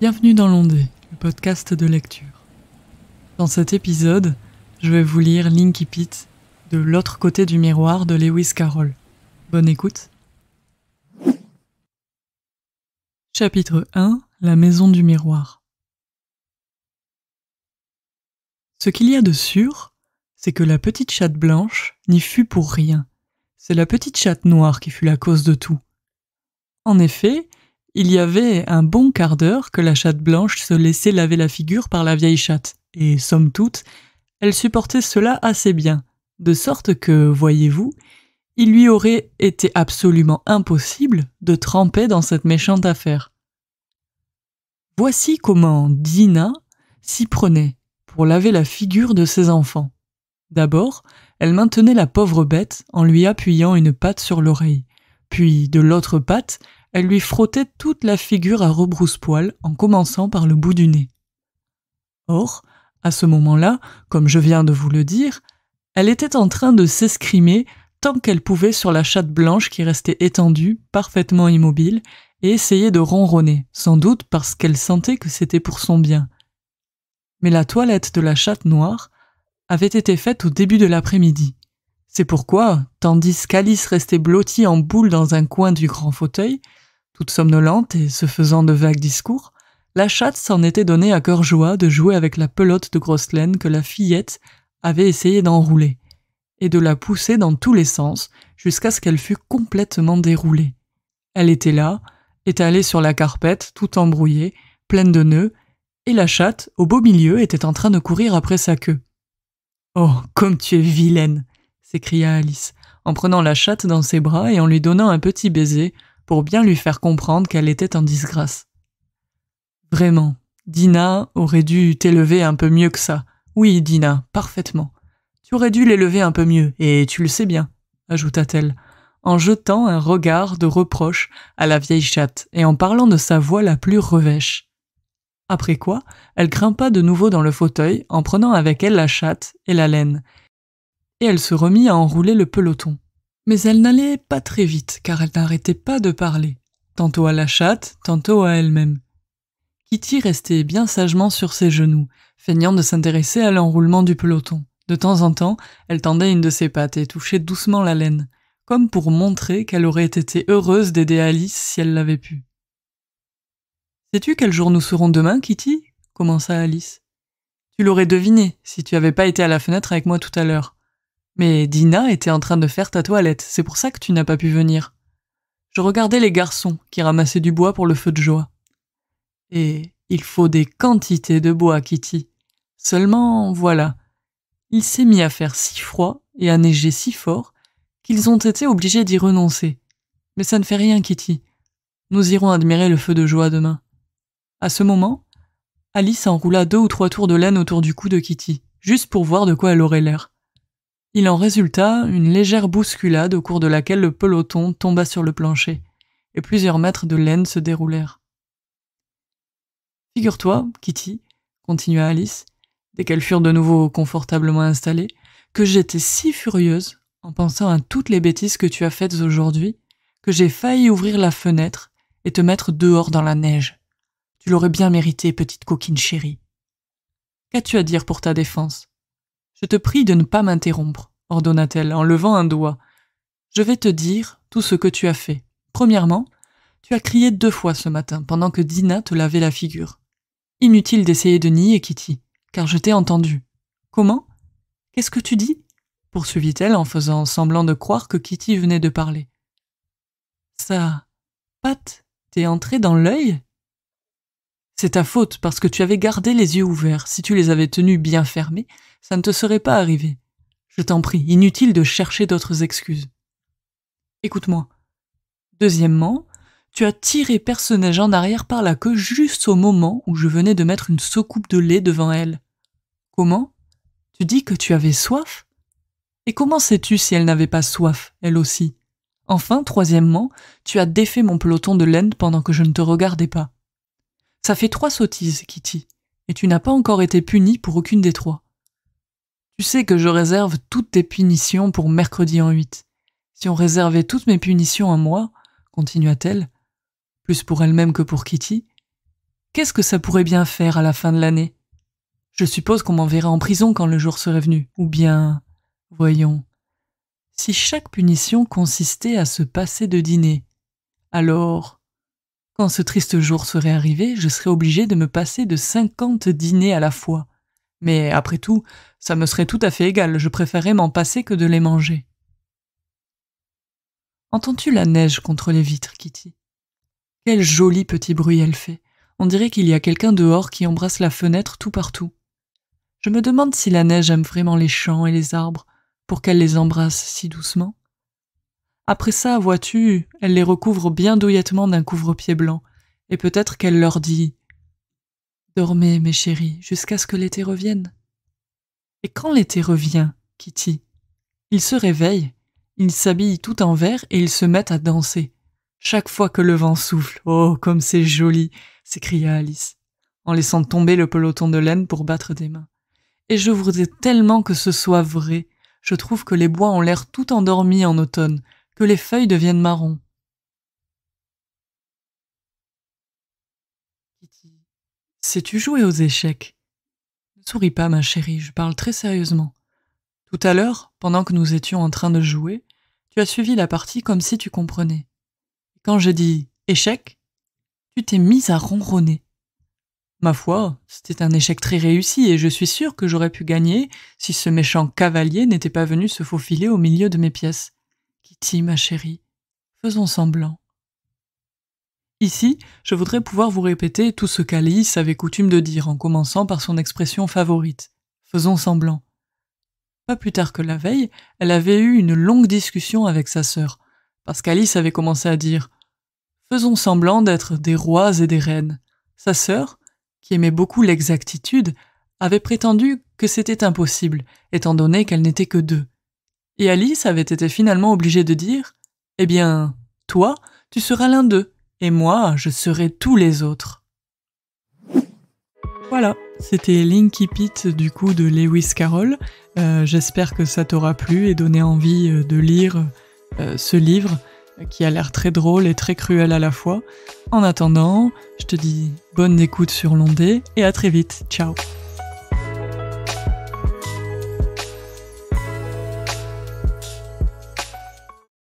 Bienvenue dans l'Ondée, le podcast de lecture. Dans cet épisode, je vais vous lire Linky Pete de L'autre côté du miroir de Lewis Carroll. Bonne écoute. Chapitre 1 La maison du miroir. Ce qu'il y a de sûr, c'est que la petite chatte blanche n'y fut pour rien. C'est la petite chatte noire qui fut la cause de tout. En effet, il y avait un bon quart d'heure que la chatte blanche se laissait laver la figure par la vieille chatte, et somme toute, elle supportait cela assez bien, de sorte que, voyez-vous, il lui aurait été absolument impossible de tremper dans cette méchante affaire. Voici comment Dina s'y prenait pour laver la figure de ses enfants. D'abord, elle maintenait la pauvre bête en lui appuyant une patte sur l'oreille, puis de l'autre patte, elle lui frottait toute la figure à rebrousse-poil en commençant par le bout du nez. Or, à ce moment-là, comme je viens de vous le dire, elle était en train de s'escrimer tant qu'elle pouvait sur la chatte blanche qui restait étendue, parfaitement immobile, et essayait de ronronner, sans doute parce qu'elle sentait que c'était pour son bien. Mais la toilette de la chatte noire avait été faite au début de l'après-midi. C'est pourquoi, tandis qu'Alice restait blottie en boule dans un coin du grand fauteuil, toute somnolente et se faisant de vagues discours, la chatte s'en était donnée à cœur joie de jouer avec la pelote de grosse laine que la fillette avait essayé d'enrouler, et de la pousser dans tous les sens jusqu'à ce qu'elle fût complètement déroulée. Elle était là, étalée sur la carpette, tout embrouillée, pleine de nœuds, et la chatte, au beau milieu, était en train de courir après sa queue. Oh, comme tu es vilaine s'écria Alice, en prenant la chatte dans ses bras et en lui donnant un petit baiser, pour bien lui faire comprendre qu'elle était en disgrâce. Vraiment, Dina aurait dû t'élever un peu mieux que ça. Oui, Dina, parfaitement. Tu aurais dû l'élever un peu mieux, et tu le sais bien, ajouta-t-elle, en jetant un regard de reproche à la vieille chatte et en parlant de sa voix la plus revêche. Après quoi, elle grimpa de nouveau dans le fauteuil en prenant avec elle la chatte et la laine, et elle se remit à enrouler le peloton. Mais elle n'allait pas très vite, car elle n'arrêtait pas de parler, tantôt à la chatte, tantôt à elle-même. Kitty restait bien sagement sur ses genoux, feignant de s'intéresser à l'enroulement du peloton. De temps en temps, elle tendait une de ses pattes et touchait doucement la laine, comme pour montrer qu'elle aurait été heureuse d'aider Alice si elle l'avait pu. Sais-tu quel jour nous serons demain, Kitty commença Alice. Tu l'aurais deviné si tu n'avais pas été à la fenêtre avec moi tout à l'heure. Mais Dina était en train de faire ta toilette, c'est pour ça que tu n'as pas pu venir. Je regardais les garçons qui ramassaient du bois pour le feu de joie. Et il faut des quantités de bois, Kitty. Seulement, voilà. Il s'est mis à faire si froid et à neiger si fort qu'ils ont été obligés d'y renoncer. Mais ça ne fait rien, Kitty. Nous irons admirer le feu de joie demain. À ce moment, Alice enroula deux ou trois tours de laine autour du cou de Kitty, juste pour voir de quoi elle aurait l'air. Il en résulta une légère bousculade au cours de laquelle le peloton tomba sur le plancher, et plusieurs mètres de laine se déroulèrent. Figure-toi, Kitty, continua Alice, dès qu'elles furent de nouveau confortablement installées, que j'étais si furieuse, en pensant à toutes les bêtises que tu as faites aujourd'hui, que j'ai failli ouvrir la fenêtre et te mettre dehors dans la neige. Tu l'aurais bien mérité, petite coquine chérie. Qu'as-tu à dire pour ta défense je te prie de ne pas m'interrompre, ordonna-t-elle en levant un doigt. Je vais te dire tout ce que tu as fait. Premièrement, tu as crié deux fois ce matin pendant que Dina te lavait la figure. Inutile d'essayer de nier, Kitty, car je t'ai entendu. Comment Qu'est-ce que tu dis poursuivit-elle en faisant semblant de croire que Kitty venait de parler. Ça. Pat, t'es entré dans l'œil c'est ta faute parce que tu avais gardé les yeux ouverts. Si tu les avais tenus bien fermés, ça ne te serait pas arrivé. Je t'en prie, inutile de chercher d'autres excuses. Écoute-moi. Deuxièmement, tu as tiré personnage en arrière par la queue juste au moment où je venais de mettre une soucoupe de lait devant elle. Comment Tu dis que tu avais soif Et comment sais-tu si elle n'avait pas soif, elle aussi Enfin, troisièmement, tu as défait mon peloton de laine pendant que je ne te regardais pas. Ça fait trois sottises, Kitty, et tu n'as pas encore été punie pour aucune des trois. Tu sais que je réserve toutes tes punitions pour mercredi en huit. Si on réservait toutes mes punitions à moi, continua-t-elle, plus pour elle-même que pour Kitty, qu'est-ce que ça pourrait bien faire à la fin de l'année Je suppose qu'on m'enverra en prison quand le jour serait venu, ou bien. Voyons. Si chaque punition consistait à se passer de dîner, alors quand ce triste jour serait arrivé, je serais obligé de me passer de cinquante dîners à la fois. Mais après tout, ça me serait tout à fait égal, je préférais m'en passer que de les manger. Entends-tu la neige contre les vitres, Kitty Quel joli petit bruit elle fait. On dirait qu'il y a quelqu'un dehors qui embrasse la fenêtre tout partout. Je me demande si la neige aime vraiment les champs et les arbres pour qu'elle les embrasse si doucement. Après ça, vois-tu, elle les recouvre bien douillettement d'un couvre-pied blanc, et peut-être qu'elle leur dit Dormez, mes chéris, jusqu'à ce que l'été revienne. Et quand l'été revient, Kitty, ils se réveillent, ils s'habillent tout en vert et ils se mettent à danser. Chaque fois que le vent souffle, oh, comme c'est joli s'écria Alice, en laissant tomber le peloton de laine pour battre des mains. Et je voudrais tellement que ce soit vrai. Je trouve que les bois ont l'air tout endormis en automne, que les feuilles deviennent marron. sais-tu jouer aux échecs Ne souris pas, ma chérie, je parle très sérieusement. Tout à l'heure, pendant que nous étions en train de jouer, tu as suivi la partie comme si tu comprenais. Quand j'ai dit échec, tu t'es mise à ronronner. Ma foi, c'était un échec très réussi et je suis sûre que j'aurais pu gagner si ce méchant cavalier n'était pas venu se faufiler au milieu de mes pièces. Si ma chérie, faisons semblant. Ici, je voudrais pouvoir vous répéter tout ce qu'Alice avait coutume de dire en commençant par son expression favorite. Faisons semblant. Pas plus tard que la veille, elle avait eu une longue discussion avec sa sœur, parce qu'Alice avait commencé à dire Faisons semblant d'être des rois et des reines. Sa sœur, qui aimait beaucoup l'exactitude, avait prétendu que c'était impossible, étant donné qu'elle n'était que deux et Alice avait été finalement obligée de dire Eh bien, toi, tu seras l'un d'eux, et moi, je serai tous les autres. Voilà, c'était Linky Pit du coup de Lewis Carroll. Euh, j'espère que ça t'aura plu et donné envie euh, de lire euh, ce livre qui a l'air très drôle et très cruel à la fois. En attendant, je te dis bonne écoute sur l'ondée et à très vite. Ciao